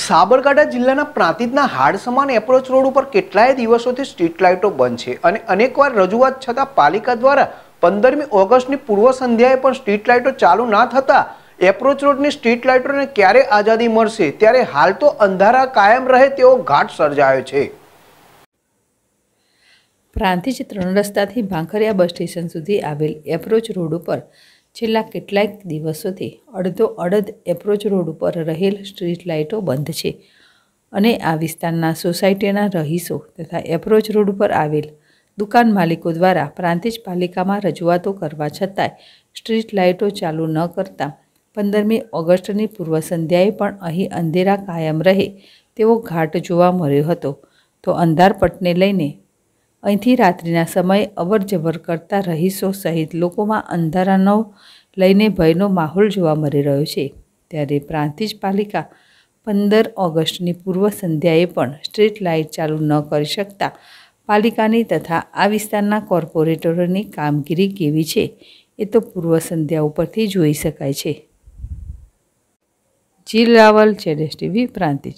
સાબરકાંઠા જિલ્લાના પ્રાંતિજના હાડ સમાન એપ્રોચ રોડ ઉપર કેટલાય દિવસોથી સ્ટ્રીટ લાઇટો બંધ છે અને અનેકવાર રજૂઆત છતાં પાલિકા દ્વારા પંદરમી ઓગસ્ટની પૂર્વ સંધ્યાએ પણ સ્ટ્રીટ લાઇટો ચાલુ ના થતાં એપ્રોચ રોડની સ્ટ્રીટ લાઇટોને ક્યારે આઝાદી મળશે ત્યારે હાલ તો અંધારા કાયમ રહે તેવો ઘાટ સર્જાયો છે પ્રાંતિજ ત્રણ રસ્તાથી ભાંખરિયા બસ સ્ટેશન સુધી આવેલ એપ્રોચ રોડ ઉપર છેલ્લા કેટલાક દિવસોથી અડધો અડધ એપ્રોચ રોડ ઉપર રહેલ સ્ટ્રીટ લાઇટો બંધ છે અને આ વિસ્તારના સોસાયટીના રહીશો તથા એપ્રોચ રોડ ઉપર આવેલ દુકાન માલિકો દ્વારા પ્રાંતિજ પાલિકામાં રજૂઆતો કરવા છતાંય સ્ટ્રીટ લાઇટો ચાલુ ન કરતા પંદરમી ઓગસ્ટની પૂર્વ સંધ્યાએ પણ અહીં અંધેરા કાયમ રહે તેવો ઘાટ જોવા મળ્યો હતો તો અંધારપટને લઈને અહીંથી રાત્રિના સમયે અવરજવર કરતા રહીશો સહિત લોકોમાં અંધારાનો લઈને ભયનો માહોલ જોવા મળી રહ્યો છે ત્યારે પ્રાંતિજ પાલિકા પંદર ઓગસ્ટની પૂર્વ સંધ્યાએ પણ સ્ટ્રીટ લાઇટ ચાલુ ન કરી શકતા પાલિકાની તથા આ વિસ્તારના કોર્પોરેટરોની કામગીરી કેવી છે એ તો પૂર્વ સંધ્યા ઉપરથી જોઈ શકાય છે જી રાવલ ચેડેશ ટીવી પ્રાંતિજ